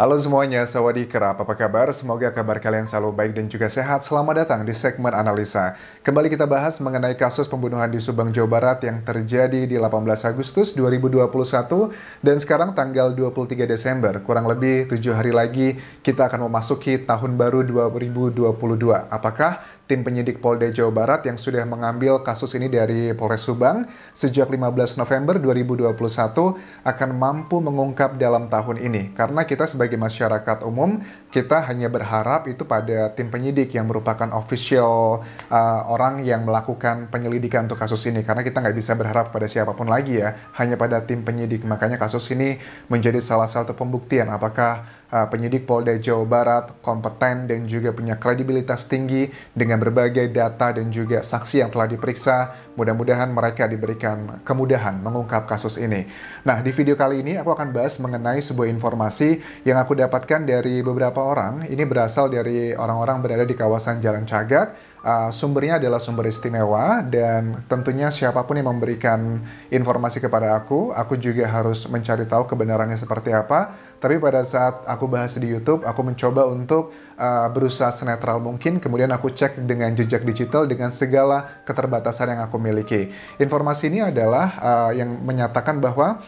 Halo semuanya, Sawadi Kerap, apa kabar? Semoga kabar kalian selalu baik dan juga sehat. Selamat datang di segmen analisa. Kembali kita bahas mengenai kasus pembunuhan di Subang, Jawa Barat yang terjadi di 18 Agustus 2021 dan sekarang tanggal 23 Desember. Kurang lebih 7 hari lagi kita akan memasuki tahun baru 2022. Apakah tim penyidik Polda Jawa Barat yang sudah mengambil kasus ini dari Polres Subang sejak 15 November 2021 akan mampu mengungkap dalam tahun ini? Karena kita sebagai sebagai masyarakat umum kita hanya berharap itu pada tim penyidik yang merupakan official uh, eh, orang yang melakukan penyelidikan untuk kasus ini karena kita nggak bisa berharap pada siapapun lagi ya hanya pada tim penyidik makanya kasus ini menjadi salah satu pembuktian apakah uh, penyidik Polda Jawa Barat kompeten dan juga punya kredibilitas tinggi dengan berbagai data dan juga saksi yang telah diperiksa mudah-mudahan mereka diberikan kemudahan mengungkap kasus ini nah di video kali ini aku akan bahas mengenai sebuah informasi yang yang aku dapatkan dari beberapa orang ini berasal dari orang-orang berada di kawasan Jalan Cagak. Uh, ah, sumbernya adalah sumber istimewa dan tentunya siapapun yang memberikan informasi kepada aku, aku juga harus mencari tahu kebenarannya seperti apa. Tapi pada saat aku bahas di YouTube, aku mencoba untuk uh, berusaha senetral mungkin, kemudian aku cek dengan jejak digital dengan segala keterbatasan yang aku miliki. Informasi ini adalah uh, yang menyatakan bahwa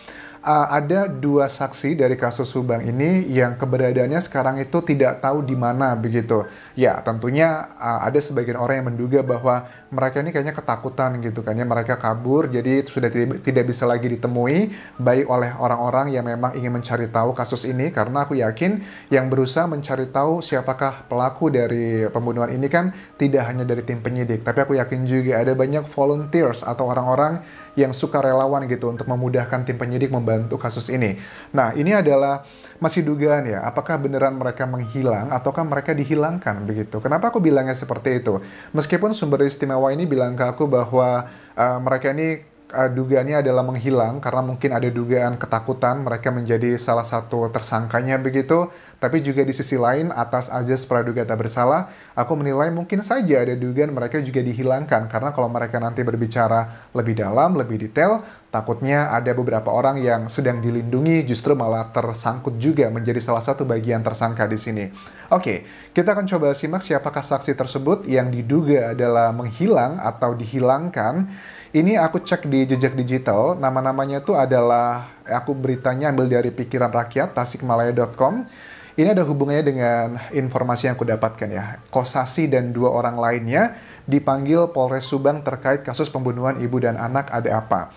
uh, ada dua saksi dari kasus Subang ini yang keberadaannya sekarang itu tidak tahu di mana begitu. Ya, tentunya uh, ada sebagian orang yang menduga bahwa mereka ini kayaknya ketakutan gitu kan ya, mereka kabur jadi sudah tidak, bisa lagi ditemui baik oleh orang-orang yang memang ingin mencari tahu kasus ini karena aku yakin yang berusaha mencari tahu siapakah pelaku dari pembunuhan ini kan tidak hanya dari tim penyidik, tapi aku yakin juga ada banyak volunteers atau orang-orang yang suka relawan gitu untuk memudahkan tim penyidik membantu membantu kasus ini. Nah, ini adalah masih dugaan ya, apakah beneran mereka menghilang ataukah mereka dihilangkan begitu. Kenapa aku bilangnya seperti itu? Meskipun sumber istimewa ini bilang ke aku bahwa uh, mereka ini uh, dugaannya adalah menghilang karena mungkin ada dugaan ketakutan mereka menjadi salah satu tersangkanya begitu. Tapi juga di sisi lain, atas azas praduga tak bersalah, aku menilai mungkin saja ada dugaan mereka juga dihilangkan. Karena kalau mereka nanti berbicara lebih dalam, lebih detail, takutnya ada beberapa orang yang sedang dilindungi justru malah tersangkut juga menjadi salah satu bagian tersangka di sini. Oke, kita akan coba simak siapakah saksi tersebut yang diduga adalah menghilang atau dihilangkan. Ini aku cek di jejak digital, nama-namanya itu adalah aku beritanya ambil dari pikiran rakyat tasikmalaya.com. Ini ada hubungannya dengan informasi yang kudapatkan ya. Kosasi dan dua orang lainnya dipanggil Polres Subang terkait kasus pembunuhan ibu dan anak ada apa.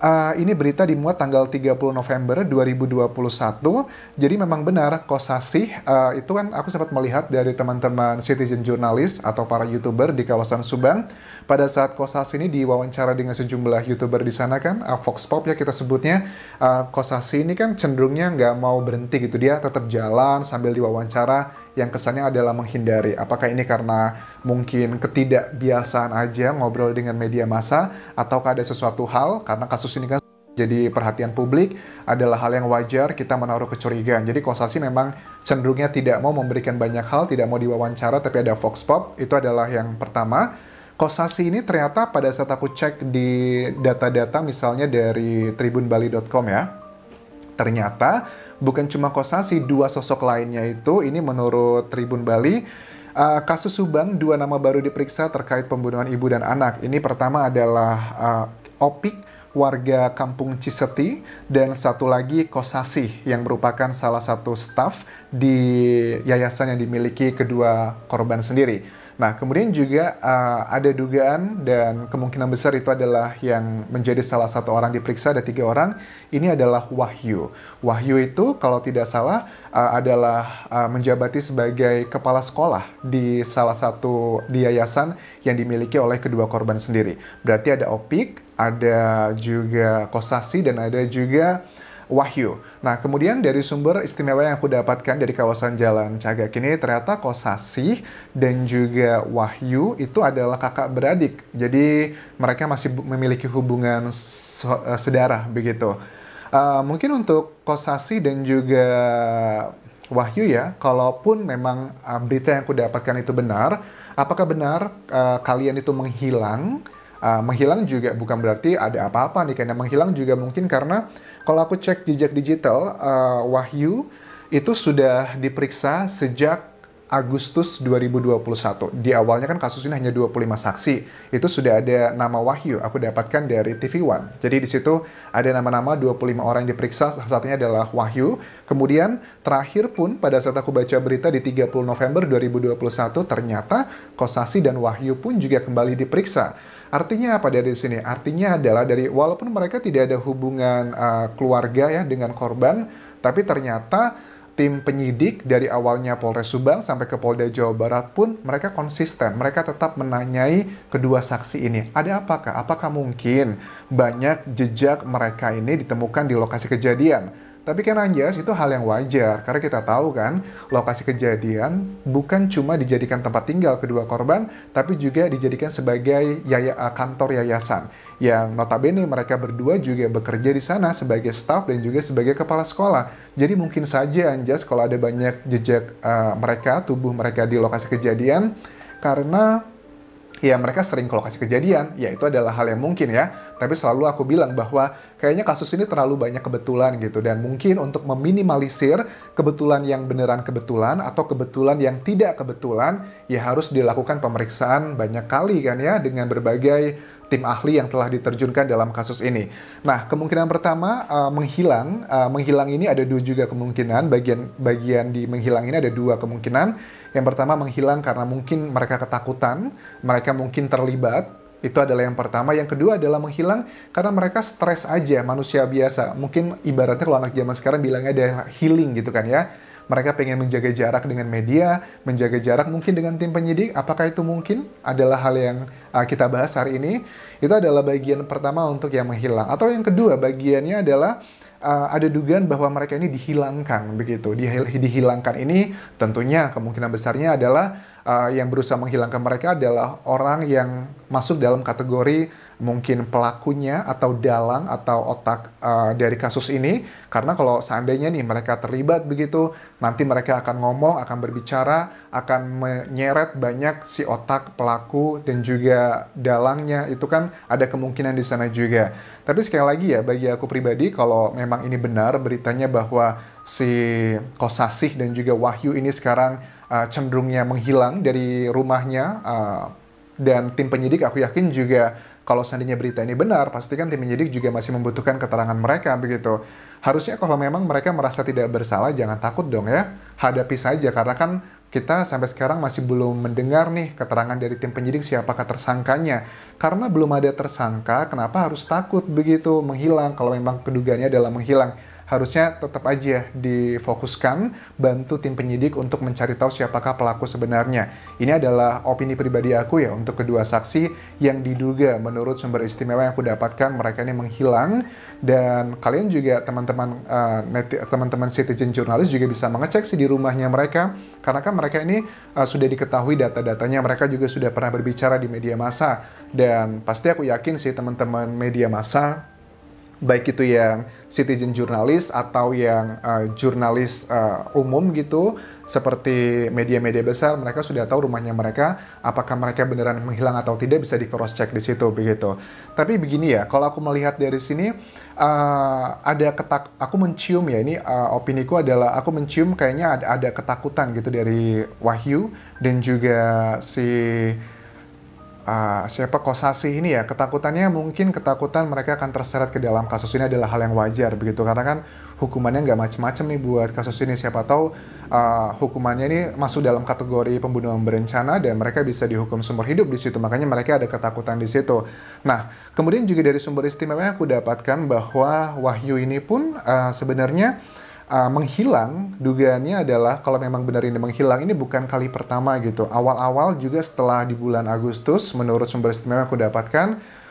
Uh, ini berita dimuat tanggal 30 November 2021. Jadi memang benar Kosasih uh, eh, itu kan aku sempat melihat dari teman-teman citizen jurnalis atau para YouTuber di kawasan Subang pada saat Kosasih ini diwawancara dengan sejumlah YouTuber di sana kan uh, Fox Pop ya kita sebutnya uh, Kosasih ini kan cenderungnya nggak mau berhenti gitu dia tetap jalan sambil diwawancara yang kesannya adalah menghindari. Apakah ini karena mungkin ketidakbiasaan aja ngobrol dengan media massa ataukah ada sesuatu hal karena kasus ini kan jadi perhatian publik adalah hal yang wajar kita menaruh kecurigaan. Jadi Kosasi memang cenderungnya tidak mau memberikan banyak hal, tidak mau diwawancara tapi ada Fox Pop, itu adalah yang pertama. Kosasi ini ternyata pada saat aku cek di data-data misalnya dari tribunbali.com ya, ternyata bukan cuma Kosasi, dua sosok lainnya itu, ini menurut Tribun Bali, Uh, kasus Subang, dua nama baru diperiksa terkait pembunuhan ibu dan anak. Ini pertama adalah uh, Opik, warga kampung Ciseti, dan satu lagi Kosasi yang merupakan salah satu staf di yayasan yang dimiliki kedua korban sendiri. Nah, kemudian juga uh, ada dugaan dan kemungkinan besar itu adalah yang menjadi salah satu orang diperiksa ada tiga orang. Ini adalah Wahyu. Wahyu itu kalau tidak salah uh, adalah uh, menjabati sebagai kepala sekolah di salah satu di yayasan yang dimiliki oleh kedua korban sendiri. Berarti ada Opik, ada juga Kosasi dan ada juga Wahyu. Nah, kemudian dari sumber istimewa yang aku dapatkan dari kawasan Jalan Cagak ini ternyata Kosasi dan juga Wahyu itu adalah kakak beradik. Jadi mereka masih memiliki hubungan eh, sedara begitu. Uh, mungkin untuk Kosasi dan juga Wahyu ya, kalaupun memang eh, berita yang aku dapatkan itu benar, apakah benar uh, kalian itu menghilang? uh, menghilang juga bukan berarti ada apa-apa nih karena menghilang juga mungkin karena kalau aku cek jejak digital uh, Wahyu itu sudah diperiksa sejak Agustus 2021. Di awalnya kan kasus ini hanya 25 saksi. Itu sudah ada nama Wahyu, aku dapatkan dari TV One. Jadi di situ ada nama-nama 25 orang yang diperiksa, salah satunya adalah Wahyu. Kemudian terakhir pun pada saat aku baca berita di 30 November 2021 ternyata Kosasi dan Wahyu pun juga kembali diperiksa. Artinya apa dari sini? Artinya adalah dari walaupun mereka tidak ada hubungan uh, keluarga ya dengan korban, tapi ternyata tim penyidik dari awalnya Polres Subang sampai ke Polda Jawa Barat pun mereka konsisten. Mereka tetap menanyai kedua saksi ini. Ada apakah? Apakah mungkin banyak jejak mereka ini ditemukan di lokasi kejadian? Tapi kan anjas itu hal yang wajar karena kita tahu kan lokasi kejadian bukan cuma dijadikan tempat tinggal kedua korban tapi juga dijadikan sebagai yaya, eh, kantor yayasan yang notabene mereka berdua juga bekerja di sana sebagai staf dan juga sebagai kepala sekolah. Jadi mungkin saja anjas kalau ada banyak jejak uh, mereka, tubuh mereka di lokasi kejadian karena ya mereka sering ke lokasi kejadian, ya itu adalah hal yang mungkin ya. Tapi selalu aku bilang bahwa kayaknya kasus ini terlalu banyak kebetulan gitu dan mungkin untuk meminimalisir kebetulan yang beneran kebetulan atau kebetulan yang tidak kebetulan ya harus dilakukan pemeriksaan banyak kali kan ya dengan berbagai tim ahli yang telah diterjunkan dalam kasus ini. Nah, kemungkinan pertama uh, menghilang, uh, menghilang ini ada dua juga kemungkinan. Bagian bagian di menghilang ini ada dua kemungkinan. Yang pertama menghilang karena mungkin mereka ketakutan, mereka mungkin terlibat itu adalah yang pertama. Yang kedua adalah menghilang karena mereka stres aja, manusia biasa. Mungkin ibaratnya kalau anak zaman sekarang bilangnya ada healing gitu kan ya mereka pengen menjaga jarak dengan media, menjaga jarak mungkin dengan tim penyidik. Apakah itu mungkin? Adalah hal yang uh, kita bahas hari ini. Itu adalah bagian pertama untuk yang menghilang. Atau yang kedua bagiannya adalah uh, ada dugaan bahwa mereka ini dihilangkan begitu. Di, dihilangkan ini tentunya kemungkinan besarnya adalah uh, yang berusaha menghilangkan mereka adalah orang yang masuk dalam kategori mungkin pelakunya atau dalang atau otak uh, dari kasus ini karena kalau seandainya nih mereka terlibat begitu nanti mereka akan ngomong akan berbicara akan menyeret banyak si otak pelaku dan juga dalangnya itu kan ada kemungkinan di sana juga tapi sekali lagi ya bagi aku pribadi kalau memang ini benar beritanya bahwa si Kosasih dan juga Wahyu ini sekarang uh, cenderungnya menghilang dari rumahnya uh, dan tim penyidik aku yakin juga kalau seandainya berita ini benar, pasti kan tim penyidik juga masih membutuhkan keterangan mereka begitu. Harusnya kalau memang mereka merasa tidak bersalah, jangan takut dong ya. Hadapi saja, karena kan kita sampai sekarang masih belum mendengar nih keterangan dari tim penyidik siapakah tersangkanya. Karena belum ada tersangka, kenapa harus takut begitu menghilang kalau memang kedugaannya adalah menghilang harusnya tetap aja difokuskan bantu tim penyidik untuk mencari tahu siapakah pelaku sebenarnya. Ini adalah opini pribadi aku ya untuk kedua saksi yang diduga menurut sumber istimewa yang aku dapatkan mereka ini menghilang dan kalian juga teman-teman uh, teman-teman citizen jurnalis juga bisa mengecek sih di rumahnya mereka karena kan mereka ini uh, sudah diketahui data-datanya mereka juga sudah pernah berbicara di media massa dan pasti aku yakin sih teman-teman media massa baik itu yang citizen jurnalis atau yang uh, jurnalis uh, umum gitu seperti media-media besar mereka sudah tahu rumahnya mereka apakah mereka beneran menghilang atau tidak bisa di cross check di situ begitu tapi begini ya kalau aku melihat dari sini uh, ada ketak aku mencium ya ini uh, opiniku adalah aku mencium kayaknya ada, ada ketakutan gitu dari Wahyu dan juga si Ah, siapa Kosasi ini ya ketakutannya mungkin ketakutan mereka akan terseret ke dalam kasus ini adalah hal yang wajar begitu karena kan hukumannya nggak macem-macem nih buat kasus ini siapa tahu uh, hukumannya ini masuk dalam kategori pembunuhan berencana dan mereka bisa dihukum seumur hidup di situ makanya mereka ada ketakutan di situ nah kemudian juga dari sumber istimewa yang aku dapatkan bahwa Wahyu ini pun uh, sebenarnya uh, menghilang dugaannya adalah kalau memang benar ini menghilang ini bukan kali pertama gitu. Awal-awal juga setelah di bulan Agustus menurut sumber istimewa yang aku dapatkan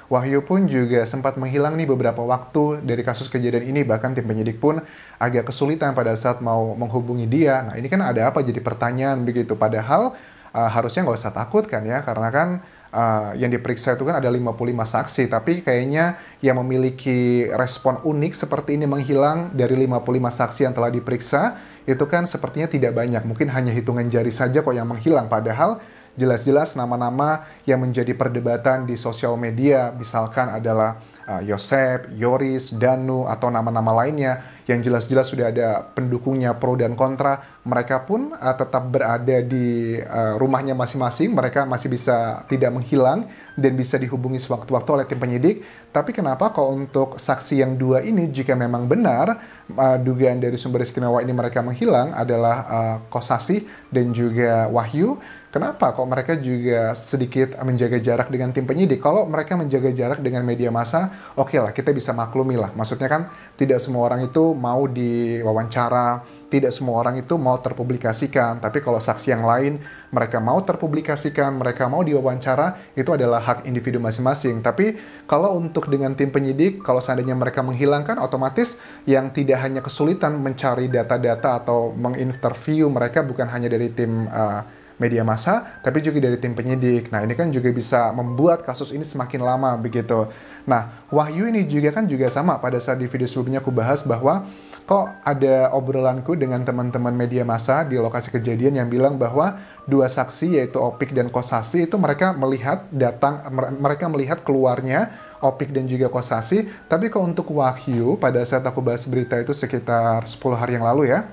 Wahyu pun juga sempat menghilang nih beberapa waktu dari kasus kejadian ini bahkan tim penyidik pun agak kesulitan pada saat mau menghubungi dia. Nah ini kan ada apa jadi pertanyaan begitu padahal uh, harusnya nggak usah takut kan ya karena kan uh, yang diperiksa itu kan ada 55 saksi, tapi kayaknya yang memiliki respon unik seperti ini menghilang dari 55 saksi yang telah diperiksa, itu kan sepertinya tidak banyak, mungkin hanya hitungan jari saja kok yang menghilang, padahal jelas-jelas nama-nama yang menjadi perdebatan di sosial media, misalkan adalah uh, Yosep, Yoris, Danu, atau nama-nama lainnya yang jelas-jelas sudah ada pendukungnya pro dan kontra, mereka pun uh, tetap berada di uh, rumahnya masing-masing, mereka masih bisa tidak menghilang dan bisa dihubungi sewaktu-waktu oleh tim penyidik. Tapi kenapa kok untuk saksi yang dua ini jika memang benar uh, dugaan dari sumber istimewa ini mereka menghilang adalah uh, Kosasi dan juga Wahyu, kenapa kok mereka juga sedikit menjaga jarak dengan tim penyidik? Kalau mereka menjaga jarak dengan media massa, oke okay lah kita bisa maklumi lah. Maksudnya kan tidak semua orang itu mau diwawancara, tidak semua orang itu mau terpublikasikan. Tapi kalau saksi yang lain, mereka mau terpublikasikan, mereka mau diwawancara, itu adalah hak individu masing-masing. Tapi kalau untuk dengan tim penyidik, kalau seandainya mereka menghilangkan, otomatis yang tidak hanya kesulitan mencari data-data atau menginterview mereka bukan hanya dari tim uh, media massa, tapi juga dari tim penyidik. Nah, ini kan juga bisa membuat kasus ini semakin lama begitu. Nah, Wahyu ini juga kan juga sama pada saat di video sebelumnya aku bahas bahwa kok ada obrolanku dengan teman-teman media massa di lokasi kejadian yang bilang bahwa dua saksi yaitu Opik dan Kosasi itu mereka melihat datang mereka melihat keluarnya Opik dan juga Kosasi, tapi kok untuk Wahyu pada saat aku bahas berita itu sekitar 10 hari yang lalu ya,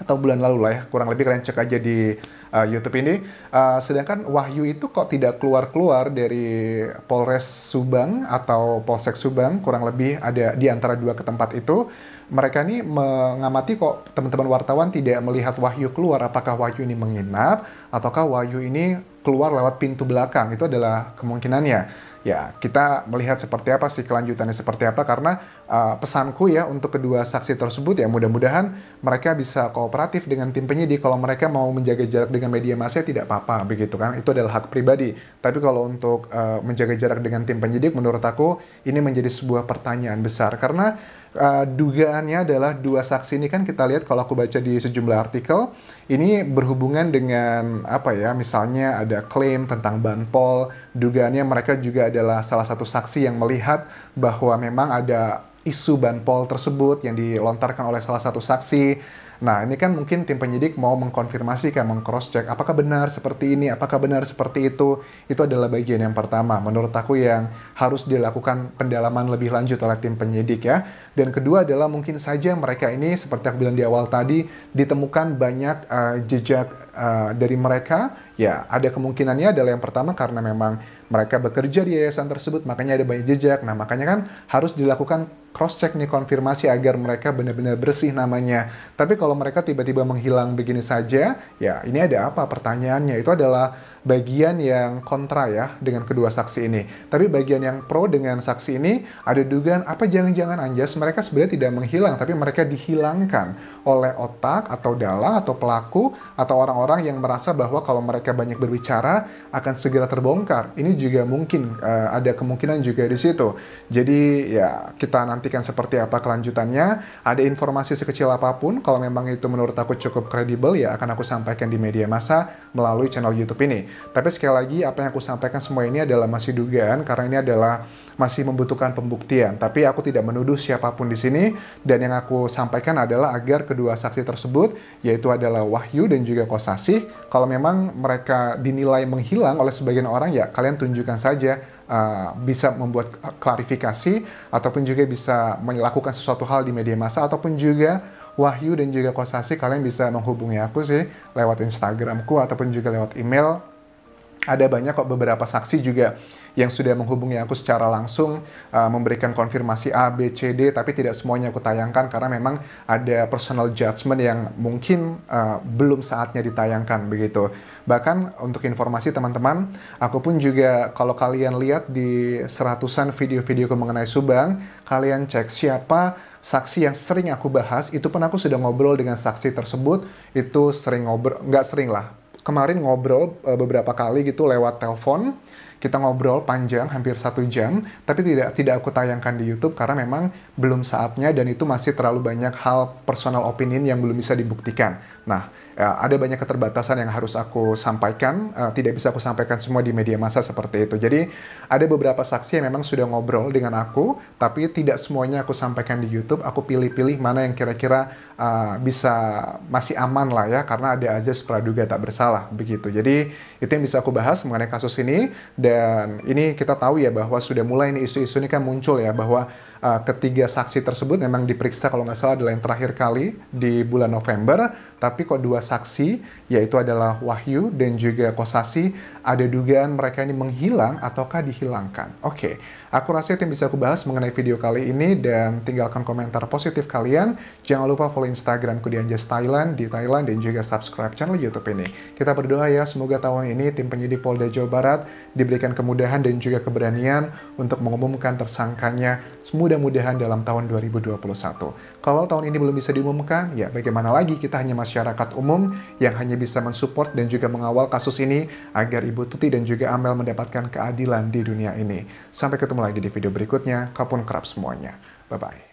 atau bulan lalu lah ya kurang lebih kalian cek aja di uh, YouTube ini uh, sedangkan Wahyu itu kok tidak keluar keluar dari Polres Subang atau Polsek Subang kurang lebih ada di antara dua ke tempat itu mereka ini mengamati kok teman-teman wartawan tidak melihat Wahyu keluar apakah Wahyu ini menginap ataukah Wahyu ini keluar lewat pintu belakang itu adalah kemungkinannya ya kita melihat seperti apa sih kelanjutannya seperti apa karena uh, pesanku ya untuk kedua saksi tersebut ya mudah-mudahan mereka bisa kooperatif dengan tim penyidik kalau mereka mau menjaga jarak dengan media massa ya tidak apa-apa begitu kan itu adalah hak pribadi tapi kalau untuk uh, menjaga jarak dengan tim penyidik menurut aku ini menjadi sebuah pertanyaan besar karena uh, dugaannya adalah dua saksi ini kan kita lihat kalau aku baca di sejumlah artikel ini berhubungan dengan apa ya misalnya ada klaim tentang banpol dugaannya mereka juga adalah salah satu saksi yang melihat bahwa memang ada isu banpol tersebut yang dilontarkan oleh salah satu saksi. Nah, ini kan mungkin tim penyidik mau mengkonfirmasi kan, mengcross check apakah benar seperti ini, apakah benar seperti itu. Itu adalah bagian yang pertama menurut aku yang harus dilakukan pendalaman lebih lanjut oleh tim penyidik ya. Dan kedua adalah mungkin saja mereka ini seperti aku bilang di awal tadi ditemukan banyak uh, jejak Eh, dari mereka ya ada kemungkinannya adalah yang pertama karena memang mereka bekerja di yayasan tersebut makanya ada banyak jejak. Nah, makanya kan harus dilakukan cross check nih konfirmasi agar mereka benar-benar bersih namanya. Tapi kalau mereka tiba-tiba menghilang begini saja, ya ini ada apa pertanyaannya? Itu adalah bagian yang kontra ya dengan kedua saksi ini. Tapi bagian yang pro dengan saksi ini ada dugaan apa jangan-jangan Anjas mereka sebenarnya tidak menghilang tapi mereka dihilangkan oleh otak atau dalang atau pelaku atau orang orang-orang yang merasa bahwa kalau mereka banyak berbicara akan segera terbongkar. Ini juga mungkin uh, ada kemungkinan juga di situ. Jadi ya kita nantikan seperti apa kelanjutannya. Ada informasi sekecil apapun kalau memang itu menurut aku cukup kredibel ya akan aku sampaikan di media massa melalui channel YouTube ini. Tapi sekali lagi apa yang aku sampaikan semua ini adalah masih dugaan karena ini adalah masih membutuhkan pembuktian. Tapi aku tidak menuduh siapapun di sini dan yang aku sampaikan adalah agar kedua saksi tersebut yaitu adalah Wahyu dan juga Kosa investasi. Kalau memang mereka dinilai menghilang oleh sebagian orang, ya kalian tunjukkan saja uh, bisa membuat klarifikasi ataupun juga bisa melakukan sesuatu hal di media massa ataupun juga Wahyu dan juga Kosasi kalian bisa menghubungi aku sih lewat Instagramku ataupun juga lewat email. Ada banyak kok beberapa saksi juga yang sudah menghubungi aku secara langsung uh, memberikan konfirmasi A, B, C, D tapi tidak semuanya aku tayangkan karena memang ada personal judgment yang mungkin uh, belum saatnya ditayangkan begitu. Bahkan untuk informasi teman-teman, aku pun juga kalau kalian lihat di seratusan video-video mengenai Subang, kalian cek siapa saksi yang sering aku bahas itu pun aku sudah ngobrol dengan saksi tersebut itu sering ngobrol nggak sering lah kemarin ngobrol uh, beberapa kali gitu lewat telepon kita ngobrol panjang hampir satu jam, tapi tidak tidak aku tayangkan di YouTube karena memang belum saatnya dan itu masih terlalu banyak hal personal opinion yang belum bisa dibuktikan. Nah, ya, ada banyak keterbatasan yang harus aku sampaikan. Uh, tidak bisa aku sampaikan semua di media massa seperti itu. Jadi ada beberapa saksi yang memang sudah ngobrol dengan aku, tapi tidak semuanya aku sampaikan di YouTube. Aku pilih-pilih mana yang kira-kira uh, bisa masih aman lah ya, karena ada Aziz praduga tak bersalah begitu. Jadi itu yang bisa aku bahas mengenai kasus ini dan ini kita tahu ya bahwa sudah mulai ini isu-isu ini kan muncul ya bahwa Eh, ketiga saksi tersebut memang diperiksa kalau nggak salah adalah yang terakhir kali di bulan November, tapi kok dua saksi yaitu adalah Wahyu dan juga Kosasi ada dugaan mereka ini menghilang ataukah dihilangkan. Oke. Okay. Aku rasa itu yang bisa aku bahas mengenai video kali ini dan tinggalkan komentar positif kalian. Jangan lupa follow Instagramku di Anjas Thailand di Thailand dan juga subscribe channel YouTube ini. Kita berdoa ya semoga tahun ini tim penyidik Polda Jawa Barat diberikan kemudahan dan juga keberanian untuk mengumumkan tersangkanya Semudah mudahan dalam tahun 2021. Kalau tahun ini belum bisa diumumkan, ya bagaimana lagi kita hanya masyarakat umum yang hanya bisa mensupport dan juga mengawal kasus ini agar Ibu Tuti dan juga Amel mendapatkan keadilan di dunia ini. Sampai ketemu lagi di video berikutnya. Kapun kerap semuanya. Bye-bye.